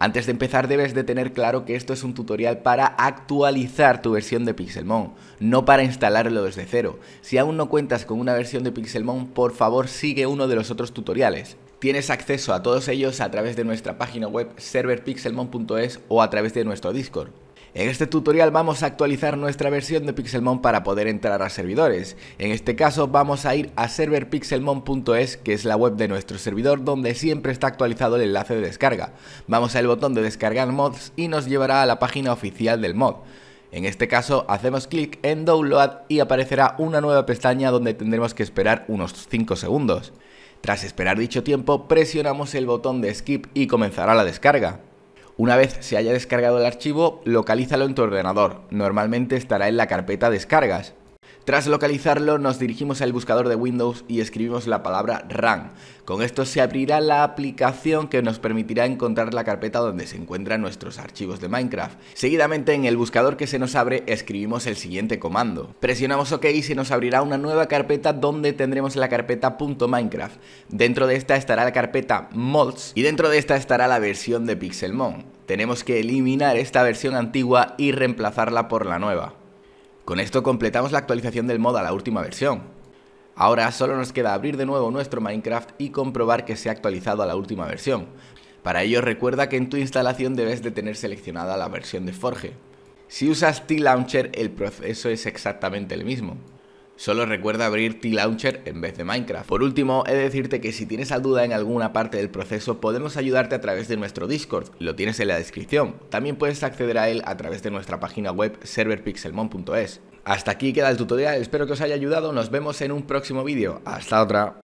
Antes de empezar debes de tener claro que esto es un tutorial para actualizar tu versión de Pixelmon, no para instalarlo desde cero. Si aún no cuentas con una versión de Pixelmon, por favor sigue uno de los otros tutoriales. Tienes acceso a todos ellos a través de nuestra página web serverpixelmon.es o a través de nuestro Discord. En este tutorial vamos a actualizar nuestra versión de Pixelmon para poder entrar a servidores. En este caso vamos a ir a serverpixelmon.es que es la web de nuestro servidor donde siempre está actualizado el enlace de descarga. Vamos al botón de descargar mods y nos llevará a la página oficial del mod. En este caso hacemos clic en Download y aparecerá una nueva pestaña donde tendremos que esperar unos 5 segundos. Tras esperar dicho tiempo presionamos el botón de Skip y comenzará la descarga. Una vez se haya descargado el archivo, localízalo en tu ordenador, normalmente estará en la carpeta descargas. Tras localizarlo, nos dirigimos al buscador de Windows y escribimos la palabra run. Con esto se abrirá la aplicación que nos permitirá encontrar la carpeta donde se encuentran nuestros archivos de Minecraft. Seguidamente, en el buscador que se nos abre, escribimos el siguiente comando. Presionamos OK y se nos abrirá una nueva carpeta donde tendremos la carpeta .minecraft. Dentro de esta estará la carpeta mods y dentro de esta estará la versión de Pixelmon. Tenemos que eliminar esta versión antigua y reemplazarla por la nueva. Con esto completamos la actualización del mod a la última versión. Ahora solo nos queda abrir de nuevo nuestro Minecraft y comprobar que se ha actualizado a la última versión. Para ello recuerda que en tu instalación debes de tener seleccionada la versión de Forge. Si usas T-Launcher el proceso es exactamente el mismo. Solo recuerda abrir T-Launcher en vez de Minecraft. Por último, he de decirte que si tienes alguna duda en alguna parte del proceso, podemos ayudarte a través de nuestro Discord, lo tienes en la descripción. También puedes acceder a él a través de nuestra página web serverpixelmon.es. Hasta aquí queda el tutorial, espero que os haya ayudado, nos vemos en un próximo vídeo. Hasta otra.